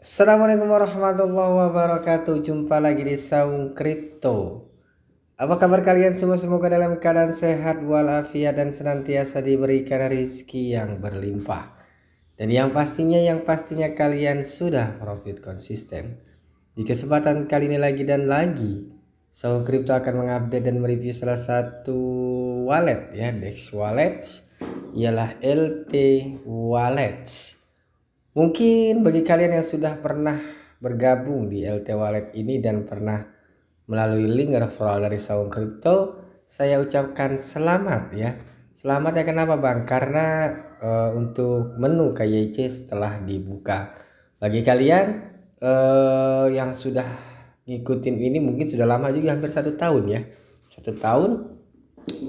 Assalamualaikum warahmatullahi wabarakatuh Jumpa lagi di Saung Kripto Apa kabar kalian semua? Semoga dalam keadaan sehat walafiat dan senantiasa diberikan rezeki yang berlimpah Dan yang pastinya, yang pastinya kalian sudah profit konsisten Di kesempatan kali ini lagi dan lagi Saung Kripto akan mengupdate dan mereview salah satu wallet ya Dex Wallet ialah LT Wallet Mungkin bagi kalian yang sudah pernah bergabung di LT Wallet ini dan pernah melalui link referral dari Saung Crypto, saya ucapkan selamat ya. Selamat ya kenapa Bang? Karena e, untuk menu KYC setelah dibuka. Bagi kalian e, yang sudah ngikutin ini mungkin sudah lama juga hampir satu tahun ya. Satu tahun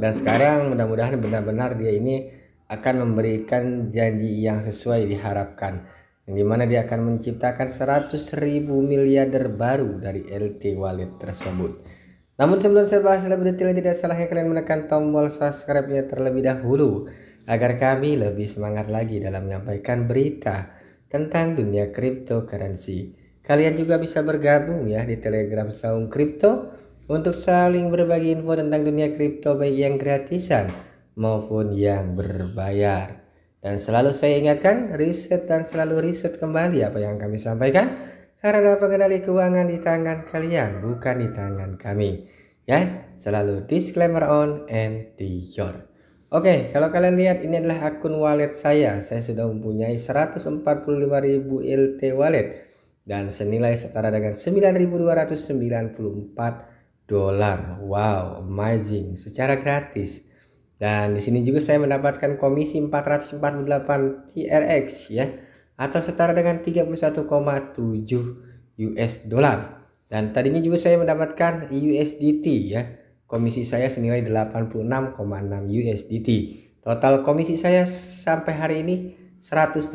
dan sekarang mudah-mudahan benar-benar dia ini akan memberikan janji yang sesuai diharapkan yang dimana dia akan menciptakan 100 ribu miliarder baru dari LT Wallet tersebut namun sebelum saya bahas lebih detail tidak salahnya kalian menekan tombol subscribe-nya terlebih dahulu agar kami lebih semangat lagi dalam menyampaikan berita tentang dunia cryptocurrency kalian juga bisa bergabung ya di telegram saung crypto untuk saling berbagi info tentang dunia kripto baik yang gratisan maupun yang berbayar. Dan selalu saya ingatkan, riset dan selalu riset kembali apa yang kami sampaikan. Karena pengenali keuangan di tangan kalian, bukan di tangan kami. Ya, selalu disclaimer on and your. Oke, kalau kalian lihat ini adalah akun wallet saya. Saya sudah mempunyai 145.000 LT wallet dan senilai setara dengan 9.294 dolar. Wow, amazing. Secara gratis. Dan di sini juga saya mendapatkan komisi 448 TRX ya atau setara dengan 31,7 US dollar. Dan tadinya juga saya mendapatkan USDT ya. Komisi saya senilai 86,6 USDT. Total komisi saya sampai hari ini 118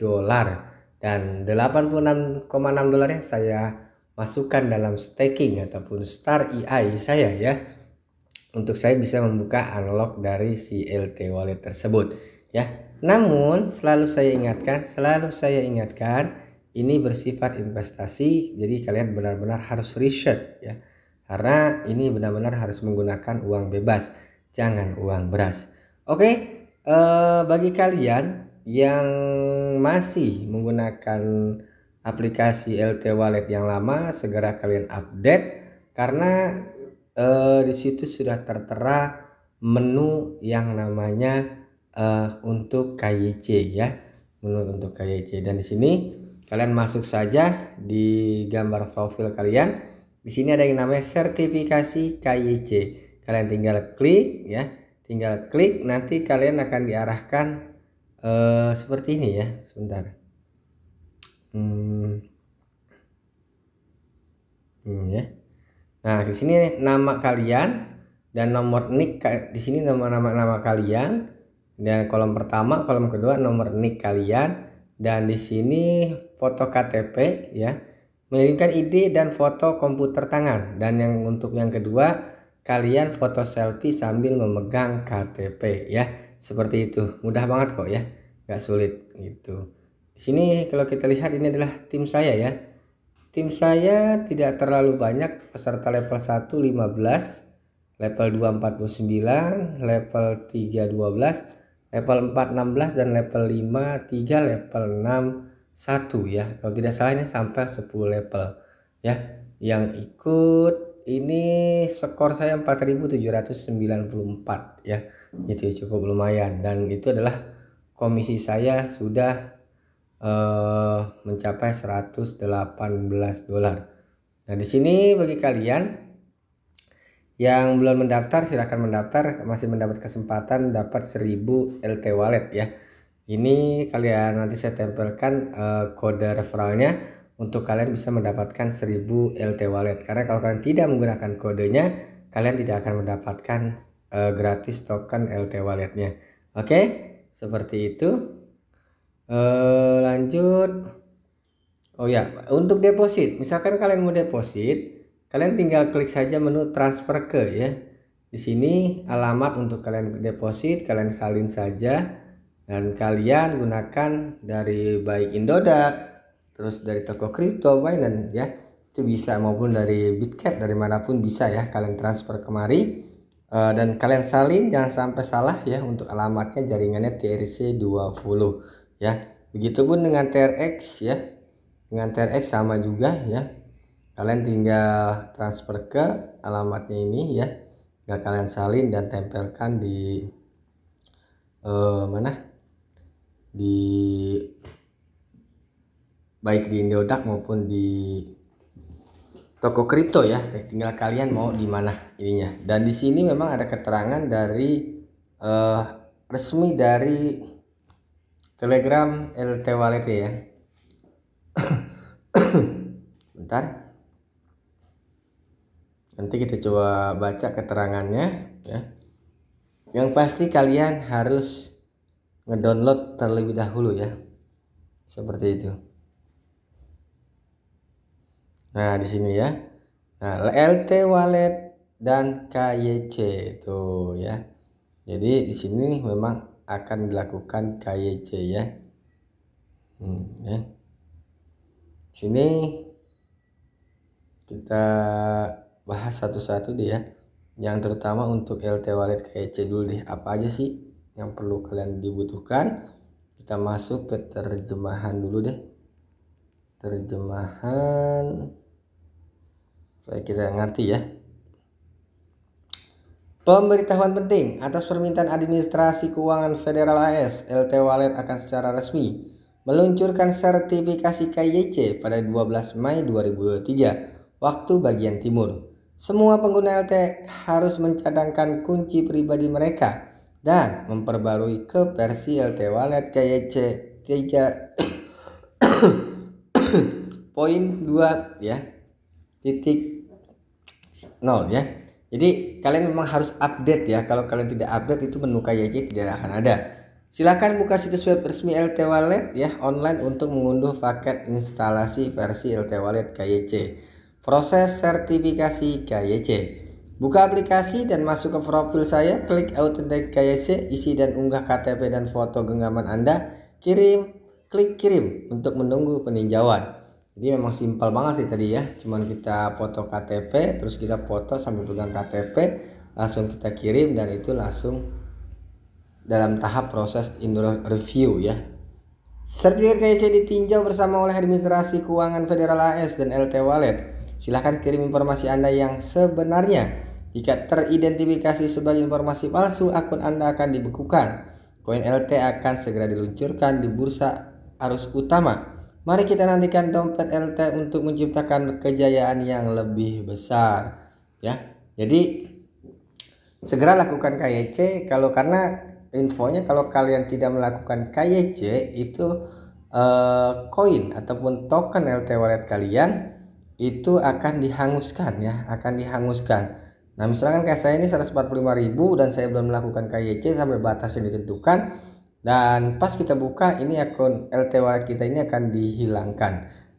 dolar dan 86,6 dolarnya saya masukkan dalam staking ataupun star EI saya ya untuk saya bisa membuka unlock dari si LT wallet tersebut ya namun selalu saya ingatkan selalu saya ingatkan ini bersifat investasi jadi kalian benar-benar harus riset ya karena ini benar-benar harus menggunakan uang bebas jangan uang beras oke okay? eh, bagi kalian yang masih menggunakan aplikasi LT Wallet yang lama segera kalian update karena eh, di situ sudah tertera menu yang namanya eh, untuk KYC ya menu untuk KYC dan di sini kalian masuk saja di gambar profil kalian di sini ada yang namanya sertifikasi KYC kalian tinggal klik ya tinggal klik nanti kalian akan diarahkan eh, seperti ini ya sebentar hmm, hmm ya Nah, di sini nama kalian dan nomor nik di sini nama-nama nama kalian dan kolom pertama, kolom kedua nomor nik kalian dan di sini foto KTP ya. Mengirimkan ID dan foto komputer tangan dan yang untuk yang kedua kalian foto selfie sambil memegang KTP ya. Seperti itu. Mudah banget kok ya. nggak sulit gitu. Di sini kalau kita lihat ini adalah tim saya ya Tim saya tidak terlalu banyak peserta level 1 15, level 2 49, level 3 12, level 4 16 dan level 5 3 level 6 1 ya. Kalau tidak salah ini sampai 10 level ya. Yang ikut ini skor saya 4794 ya. Itu cukup lumayan dan itu adalah komisi saya sudah uh, mencapai 118 dolar. Nah, di sini bagi kalian yang belum mendaftar silahkan mendaftar masih mendapat kesempatan dapat 1000 LT wallet ya. Ini kalian nanti saya tempelkan uh, kode referralnya untuk kalian bisa mendapatkan 1000 LT wallet karena kalau kalian tidak menggunakan kodenya kalian tidak akan mendapatkan uh, gratis token LT walletnya. Oke, okay? seperti itu uh, lanjut oh ya untuk deposit misalkan kalian mau deposit kalian tinggal klik saja menu transfer ke ya di sini alamat untuk kalian deposit kalian salin saja dan kalian gunakan dari baik Indodax terus dari toko kripto Binance ya itu bisa maupun dari Bitcap dari manapun bisa ya kalian transfer kemari uh, dan kalian salin jangan sampai salah ya untuk alamatnya jaringannya TRC20 ya begitupun dengan TRX ya dengan TRX sama juga ya kalian tinggal transfer ke alamatnya ini ya tinggal kalian salin dan tempelkan di eh, mana di baik di Indodax maupun di toko kripto ya tinggal kalian mau di mana ininya dan di sini memang ada keterangan dari eh, resmi dari Telegram LT Wallet ya. Bentar. Nanti kita coba baca keterangannya ya. Yang pasti kalian harus ngedownload terlebih dahulu ya. Seperti itu. Nah, di sini ya. Nah, LT Wallet dan KYC itu ya. Jadi di sini memang akan dilakukan KYC ya. Hmm, ya. Sini kita bahas satu-satu deh ya. Yang terutama untuk LT Wallet KYC dulu deh. Apa aja sih yang perlu kalian dibutuhkan? Kita masuk ke terjemahan dulu deh. Terjemahan supaya kita ngerti ya. Pemberitahuan penting atas permintaan Administrasi Keuangan Federal AS, LT Wallet akan secara resmi meluncurkan sertifikasi KYC pada 12 Mei 2023 waktu bagian timur. Semua pengguna LT harus mencadangkan kunci pribadi mereka dan memperbarui ke versi LT Wallet KYC 3.2 ya titik 0 ya jadi kalian memang harus update ya. Kalau kalian tidak update itu menu KYC tidak gitu akan ada. Silakan buka situs web resmi LT Wallet ya online untuk mengunduh paket instalasi versi LT Wallet KYC. Proses sertifikasi KYC. Buka aplikasi dan masuk ke profil saya, klik Authentic KYC, isi dan unggah KTP dan foto genggaman Anda, kirim, klik kirim untuk menunggu peninjauan jadi memang simpel banget sih tadi ya cuman kita foto KTP terus kita foto sambil pegang KTP langsung kita kirim dan itu langsung dalam tahap proses indoor review ya sertifikat KYC ditinjau bersama oleh administrasi keuangan Federal AS dan LT Wallet silahkan kirim informasi Anda yang sebenarnya jika teridentifikasi sebagai informasi palsu akun Anda akan dibekukan koin LT akan segera diluncurkan di bursa arus utama Mari kita nantikan dompet LT untuk menciptakan kejayaan yang lebih besar ya. Jadi segera lakukan KYC kalau karena infonya kalau kalian tidak melakukan KYC itu eh, koin eh, ataupun token LT wallet kalian itu akan dihanguskan ya, akan dihanguskan. Nah, misalkan kayak saya ini 145.000 dan saya belum melakukan KYC sampai batas yang ditentukan, dan pas kita buka ini akun LTW kita ini akan dihilangkan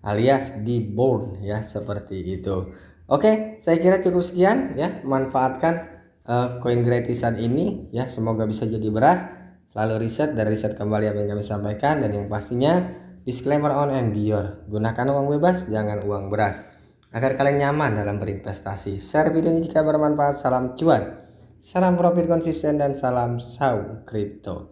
alias di burn ya seperti itu oke saya kira cukup sekian ya manfaatkan uh, koin gratisan ini ya semoga bisa jadi beras selalu riset dan riset kembali apa yang kami sampaikan dan yang pastinya disclaimer on and beyond gunakan uang bebas jangan uang beras agar kalian nyaman dalam berinvestasi share video ini jika bermanfaat salam cuan salam profit konsisten dan salam saw crypto.